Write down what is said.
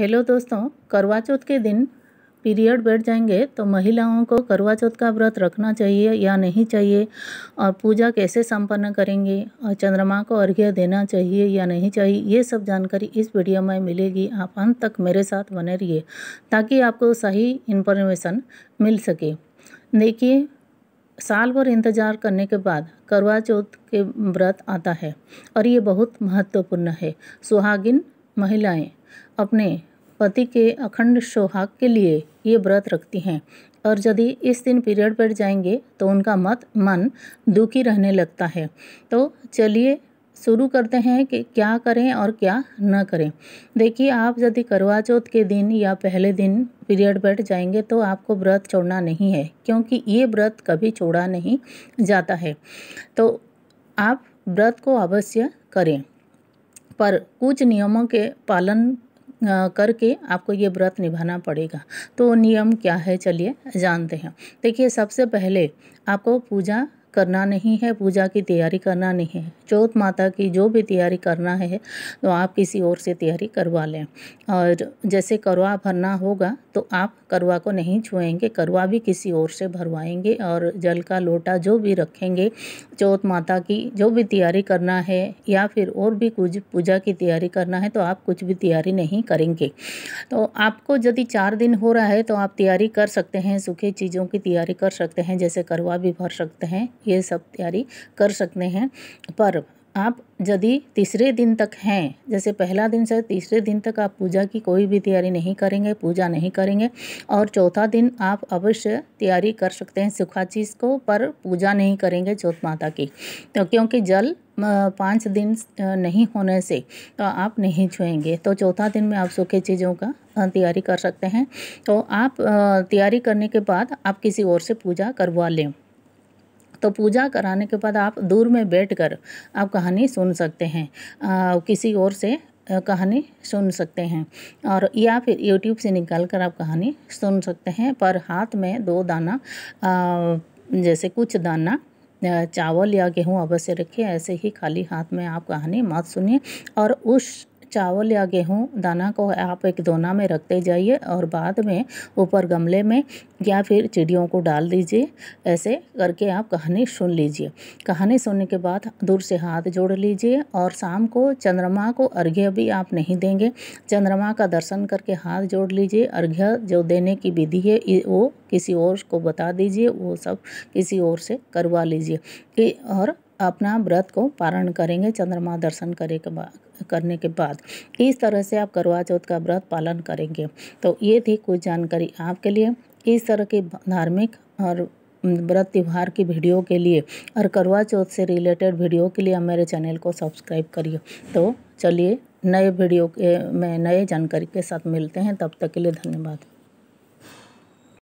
hello दोस्तों करवा चौथ के दिन पीरियड बैठ जाएंगे तो महिलाओं को करवा चौथ का व्रत रखना चाहिए या नहीं चाहिए और पूजा कैसे संपन्न करेंगे और चंद्रमा को अर्घ्य देना चाहिए या नहीं चाहिए ये सब जानकारी इस वीडियो में मिलेगी आप अंत तक मेरे साथ बने रहिए ताकि आपको सही इन्फॉर्मेशन मिल सके देखिए साल भर इंतजार करने के बाद करवा चौथ के व्रत आता है और ये बहुत महत्वपूर्ण है सुहागिन महिलाएं अपने पति के अखंड सौहाग के लिए ये व्रत रखती हैं और यदि इस दिन पीरियड पर जाएंगे तो उनका मत मन दुखी रहने लगता है तो चलिए शुरू करते हैं कि क्या करें और क्या न करें देखिए आप यदि करवा चौथ के दिन या पहले दिन पीरियड बैठ जाएंगे तो आपको व्रत छोड़ना नहीं है क्योंकि ये व्रत कभी छोड़ा नहीं जाता है तो आप व्रत को अवश्य करें पर कुछ नियमों के पालन करके आपको ये व्रत निभाना पड़ेगा तो नियम क्या है चलिए जानते हैं देखिए सबसे पहले आपको पूजा करना नहीं है पूजा की तैयारी करना नहीं है चौथ माता की जो भी तैयारी करना है तो आप किसी और से तैयारी करवा लें और जैसे करवा भरना होगा तो आप करवा को नहीं छुएंगे करवा भी किसी और से भरवाएंगे और जल का लोटा जो भी रखेंगे चौथ माता की जो भी तैयारी करना है या फिर और भी कुछ पूजा की तैयारी करना है तो आप कुछ भी तैयारी नहीं करेंगे तो आपको यदि चार दिन हो रहा है तो आप तैयारी कर सकते हैं सूखे चीज़ों की तैयारी कर सकते हैं जैसे करवा भी भर सकते हैं ये सब तैयारी कर सकते हैं पर आप यदि तीसरे दिन तक हैं जैसे पहला दिन से तीसरे दिन तक आप पूजा की कोई भी तैयारी नहीं करेंगे पूजा नहीं करेंगे और चौथा दिन आप अवश्य तैयारी कर सकते हैं सूखा चीज़ को पर पूजा नहीं करेंगे चौथ माता की तो क्योंकि जल पाँच दिन नहीं होने से तो आप नहीं छुएंगे तो चौथा दिन में आप सूखे चीज़ों का तैयारी कर सकते हैं तो आप तैयारी करने के बाद आप किसी और से पूजा करवा लें तो पूजा कराने के बाद आप दूर में बैठकर आप कहानी सुन सकते हैं आ, किसी और से कहानी सुन सकते हैं और या फिर यूट्यूब से निकाल कर आप कहानी सुन सकते हैं पर हाथ में दो दाना आ, जैसे कुछ दाना चावल या गेहूँ अवश्य रखिए ऐसे ही खाली हाथ में आप कहानी मत सुनिए और उस चावल या गेहूँ दाना को आप एक दोना में रखते जाइए और बाद में ऊपर गमले में या फिर चिड़ियों को डाल दीजिए ऐसे करके आप कहानी सुन लीजिए कहानी सुनने के बाद दूर से हाथ जोड़ लीजिए और शाम को चंद्रमा को अर्घ्य भी आप नहीं देंगे चंद्रमा का दर्शन करके हाथ जोड़ लीजिए अर्घ्य जो देने की विधि है वो किसी और को बता दीजिए वो सब किसी और से करवा लीजिए कि और अपना व्रत को पारण करेंगे चंद्रमा दर्शन करे के बाद करने के बाद इस तरह से आप करवा चौथ का व्रत पालन करेंगे तो ये थी कुछ जानकारी आपके लिए इस तरह के धार्मिक और व्रत त्यौहार की वीडियो के लिए और करवा चौथ से रिलेटेड वीडियो के लिए मेरे चैनल को सब्सक्राइब करिए तो चलिए नए वीडियो के में नए जानकारी के साथ मिलते हैं तब तक के लिए धन्यवाद